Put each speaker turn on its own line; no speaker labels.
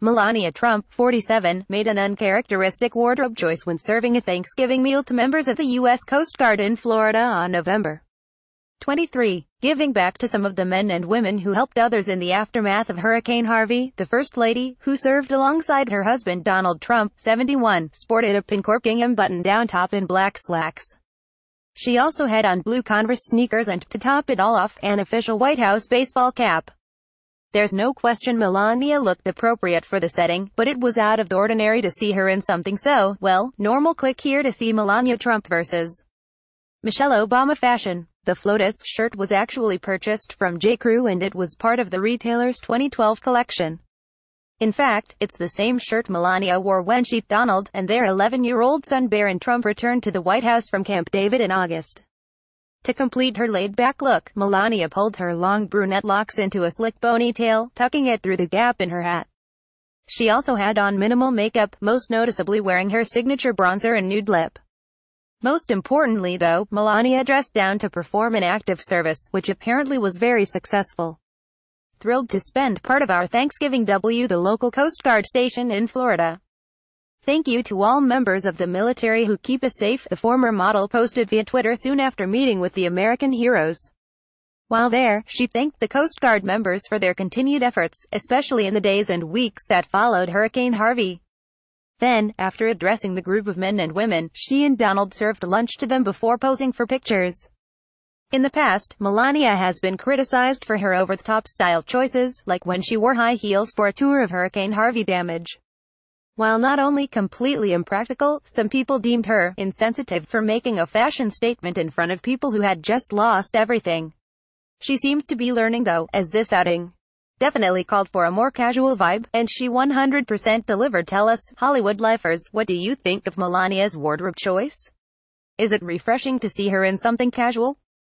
Melania Trump, 47, made an uncharacteristic wardrobe choice when serving a Thanksgiving meal to members of the U.S. Coast Guard in Florida on November 23. Giving back to some of the men and women who helped others in the aftermath of Hurricane Harvey, the First Lady, who served alongside her husband Donald Trump, 71, sported a pink or gingham button-down top and black slacks. She also had on blue Converse sneakers and, to top it all off, an official White House baseball cap. There's no question Melania looked appropriate for the setting, but it was out of the ordinary to see her in something so, well, normal click here to see Melania Trump versus Michelle Obama fashion. The Flotus shirt was actually purchased from J. Crew and it was part of the retailer's 2012 collection. In fact, it's the same shirt Melania wore when she, Donald, and their 11-year-old son Barron Trump returned to the White House from Camp David in August. To complete her laid-back look, Melania pulled her long brunette locks into a slick ponytail, tucking it through the gap in her hat. She also had on minimal makeup, most noticeably wearing her signature bronzer and nude lip. Most importantly though, Melania dressed down to perform an act of service, which apparently was very successful. Thrilled to spend part of our Thanksgiving W the local Coast Guard station in Florida. Thank you to all members of the military who keep us safe, the former model posted via Twitter soon after meeting with the American heroes. While there, she thanked the Coast Guard members for their continued efforts, especially in the days and weeks that followed Hurricane Harvey. Then, after addressing the group of men and women, she and Donald served lunch to them before posing for pictures. In the past, Melania has been criticized for her over-the-top style choices, like when she wore high heels for a tour of Hurricane Harvey damage. While not only completely impractical, some people deemed her insensitive for making a fashion statement in front of people who had just lost everything. She seems to be learning though, as this outing definitely called for a more casual vibe, and she 100% delivered. Tell us, Hollywood lifers, what do you think of Melania's wardrobe choice? Is it refreshing to see her in something casual?